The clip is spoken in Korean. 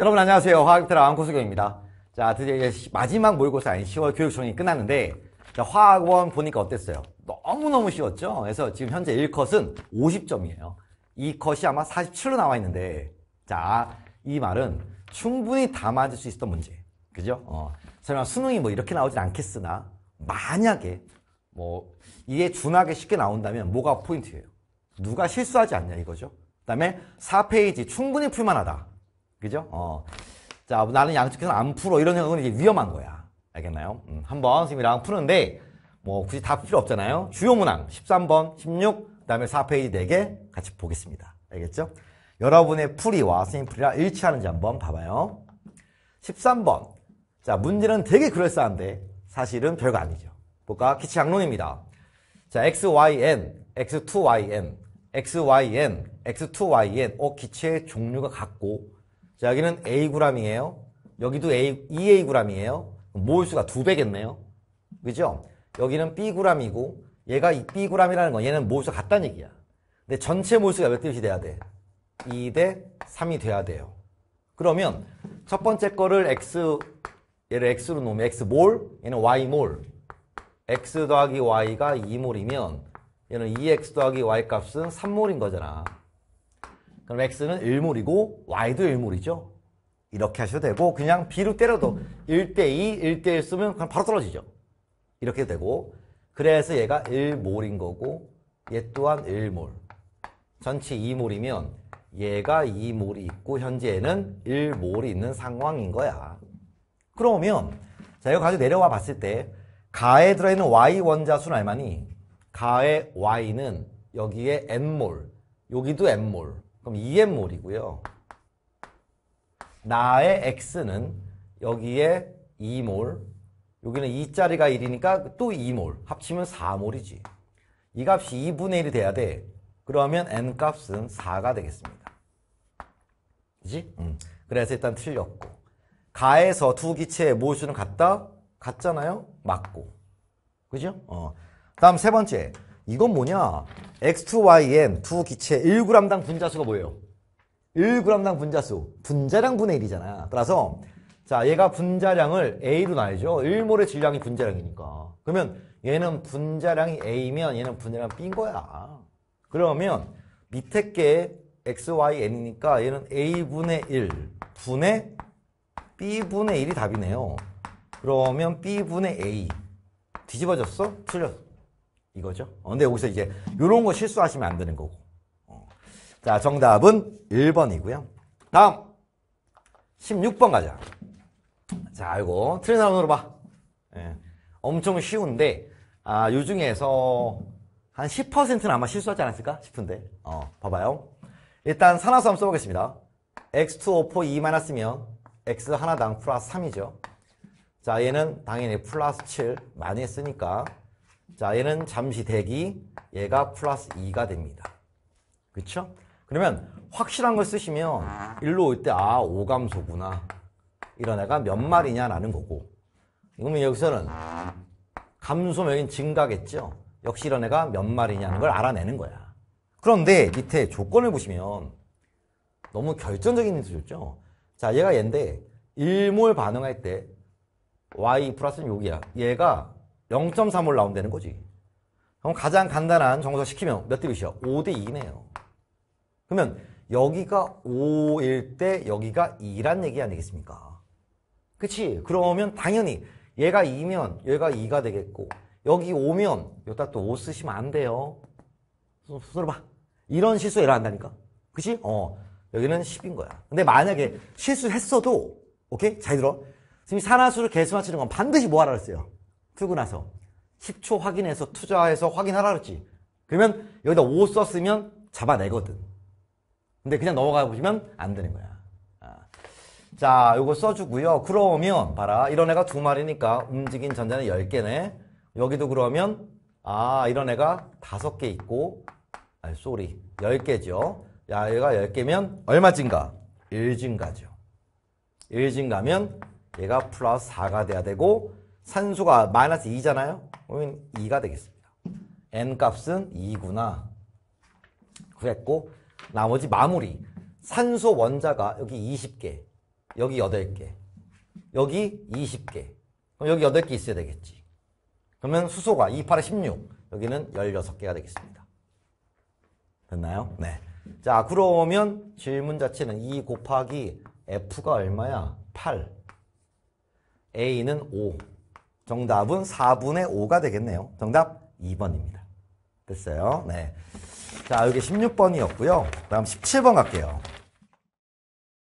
여러분 안녕하세요. 화학테라 안코수경입니다. 자, 드디어 이제 마지막 모의고사 인 10월 교육청이 끝났는데 자, 화학원 보니까 어땠어요? 너무너무 쉬웠죠? 그래서 지금 현재 1컷은 50점이에요. 2컷이 아마 47로 나와 있는데 자, 이 말은 충분히 다 맞을 수 있었던 문제. 그죠? 어, 설마 수능이 뭐 이렇게 나오진 않겠으나 만약에 뭐 이게 준하게 쉽게 나온다면 뭐가 포인트예요? 누가 실수하지 않냐 이거죠. 그 다음에 4페이지 충분히 풀만하다. 그죠? 어. 자, 뭐 나는 양쪽 계서안 풀어. 이런 생각은 이제 위험한 거야. 알겠나요? 음, 한번 선생님이랑 푸는데, 뭐, 굳이 다 풀 필요 없잖아요. 주요 문항 13번, 16, 그 다음에 4페이지 4개 같이 보겠습니다. 알겠죠? 여러분의 풀이와 선생님 풀이랑 일치하는지 한번 봐봐요. 13번. 자, 문제는 되게 그럴싸한데, 사실은 별거 아니죠. 볼까? 기치 양론입니다. 자, x, y, n, x, 2, y, n, x, y, n, x, 2, y, n. 어, 기체의 종류가 같고, 자, 여기는 A구람이에요. 여기도 A, 2A구람이에요. E 모일수가 두 배겠네요. 그죠? 여기는 B구람이고 얘가 B구람이라는 건 얘는 모일수가 같다는 얘기야. 근데 전체 모일수가 몇 대씩 돼야 돼? 2 대 3이 돼야 돼요. 그러면 첫 번째 거를 X, 얘를 X로 놓으면 X몰, 얘는 Y몰. X 더하기 Y가 2몰이면 얘는 2X e 더하기 Y 값은 3몰인 거잖아. 그럼 X는 1몰이고 Y도 1몰이죠. 이렇게 하셔도 되고 그냥 B로 때려도 1대2, 1대1 쓰면 그냥 바로 떨어지죠. 이렇게 되고 그래서 얘가 1몰인 거고 얘 또한 1몰. 전체 2몰이면 얘가 2몰이 있고 현재는 에 1몰이 있는 상황인 거야. 그러면 자 이거 가지고 내려와 봤을 때 가에 들어있는 Y 원자수는 얼마니? 가의 Y는 여기에 N몰, 여기도 N몰, 그럼 EM몰이고요. 나의 X는 여기에 2몰, 여기는 2짜리가 1이니까 또 2몰, 합치면 4몰이지. 이 값이 2분의 1이 돼야 돼. 그러면 N 값은 4가 되겠습니다. 그지? 음. 그래서 일단 틀렸고. 가에서 두 기체의 몰수는 같다? 같잖아요? 맞고. 그죠? 어. 다음 세 번째. 이건 뭐냐? X2YN 두 기체 1g당 분자수가 뭐예요? 1g당 분자수. 분자량 분의 1이잖아. 따라서 자 얘가 분자량을 A로 나야죠. 1몰의 질량이 분자량이니까. 그러면 얘는 분자량이 A면 얘는 분자량 B인 거야. 그러면 밑에 게 XYN이니까 얘는 A분의 1 분의 B분의 1이 답이네요. 그러면 B분의 A 뒤집어졌어? 틀렸어. 이거죠. 어, 근데 여기서 이제 이런 거 실수하시면 안 되는 거고. 어. 자, 정답은 1번이고요. 다음 16번 가자. 자, 이거 틀린 사람으로 봐. 예. 엄청 쉬운데 아, 요 중에서 한 10%는 아마 실수하지 않았을까 싶은데. 어, 봐봐요. 일단 산화수 한번 써보겠습니다. x2O4 2마이으면 x 하나당 플러스 3이죠. 자, 얘는 당연히 플러스 7 많이 했으니까 자, 얘는 잠시 대기, 얘가 플러스 2가 됩니다. 그쵸? 그러면 확실한 걸 쓰시면 일로 올 때 아, 오감소구나. 이런 애가 몇 마리냐라는 거고. 그러면 여기서는 감소명여 증가겠죠? 역시 이런 애가 몇 마리냐는 걸 알아내는 거야. 그런데 밑에 조건을 보시면 너무 결정적인 힌트 죠 자, 얘가 얘인데 일몰 반응할 때 y 플러스는 여기야. 얘가 0.35를 나온다는 거지. 그럼 가장 간단한 정서 시키면 몇 대 몇이야? 5대 2네요. 그러면 여기가 5일 때 여기가 2란 얘기 아니겠습니까? 그치? 그러면 당연히 얘가 2면 얘가 2가 되겠고 여기 5면 여기다 또 5 쓰시면 안 돼요. 써봐. 이런 실수 에러 한다니까. 그치? 어. 여기는 10인 거야. 근데 만약에 실수했어도 오케이? 잘 들어. 지금 산화수를 개수 맞추는 건 반드시 뭐 하라 그랬어요? 출고나서 10초 확인해서 투자해서 확인하라 그랬지. 그러면 여기다 5 썼으면 잡아내거든. 근데 그냥 넘어가 보시면 안 되는 거야. 아. 자, 요거 써주고요. 그러면 봐라. 이런 애가 두 마리니까 움직인 전자는 10개네. 여기도 그러면 아, 이런 애가 5개 있고 아, 쏘리. 10개죠. 야, 얘가 10개면 얼마 증가? 1 증가죠. 1 증가면 얘가 플러스 4가 돼야 되고 산소가 마이너스 2잖아요. 그러면 2가 되겠습니다. n 값은 2구나. 그랬고 나머지 마무리. 산소 원자가 여기 20개, 여기 8개, 여기 20개. 그럼 여기 8개 있어야 되겠지. 그러면 수소가 2, 8 16. 여기는 16개가 되겠습니다. 됐나요? 네. 자, 그러면 질문 자체는 2 e 곱하기 F가 얼마야? 8. A는 5. 정답은 4분의 5가 되겠네요. 정답 2번입니다. 됐어요. 네. 자, 여기 16번이었고요. 다음 17번 갈게요.